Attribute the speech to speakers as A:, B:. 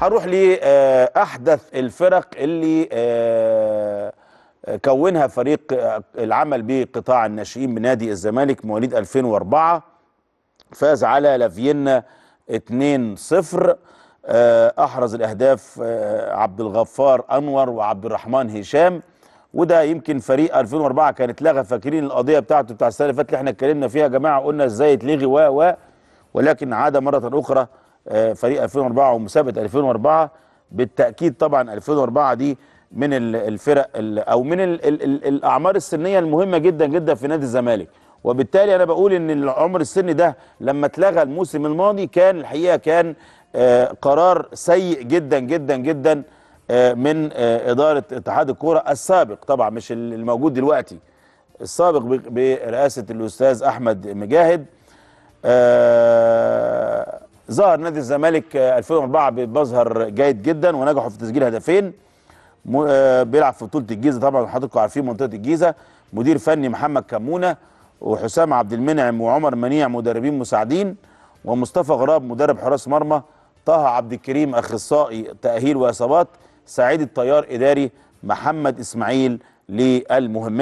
A: هروح لأحدث الفرق اللي آه، كونها فريق آه، العمل بقطاع الناشئين بنادي الزمالك مواليد 2004 فاز على لافيينا 2-0 آه، احرز الاهداف عبد الغفار انور وعبد الرحمن هشام وده يمكن فريق 2004 كان اتلغى فاكرين القضيه بتاعته بتاع السنه اللي فاتت اللي احنا اتكلمنا فيها يا جماعه قلنا ازاي تلغي و و ولكن عاد مره اخرى آه، فريق 2004 ومسابقه 2004 بالتاكيد طبعا 2004 دي من الفرق او من الـ الـ الـ الاعمار السنيه المهمه جدا جدا في نادي الزمالك وبالتالي انا بقول ان العمر السني ده لما اتلغى الموسم الماضي كان الحقيقه كان آه، قرار سيء جدا جدا جدا آه، من اداره اتحاد الكوره السابق طبعا مش الموجود دلوقتي السابق برئاسه الاستاذ احمد مجاهد ظهر نادي الزمالك 2004 آه، بمظهر جيد جدا ونجحوا في تسجيل هدفين آه، بيلعب في بطوله الجيزه طبعا حضراتكم عارفين منطقه الجيزه مدير فني محمد كمونه وحسام عبد المنعم وعمر منيع مدربين مساعدين ومصطفى غراب مدرب حراس مرمى طه عبد الكريم اخصائي تاهيل واصابات سعيد الطيار اداري محمد اسماعيل للمهمات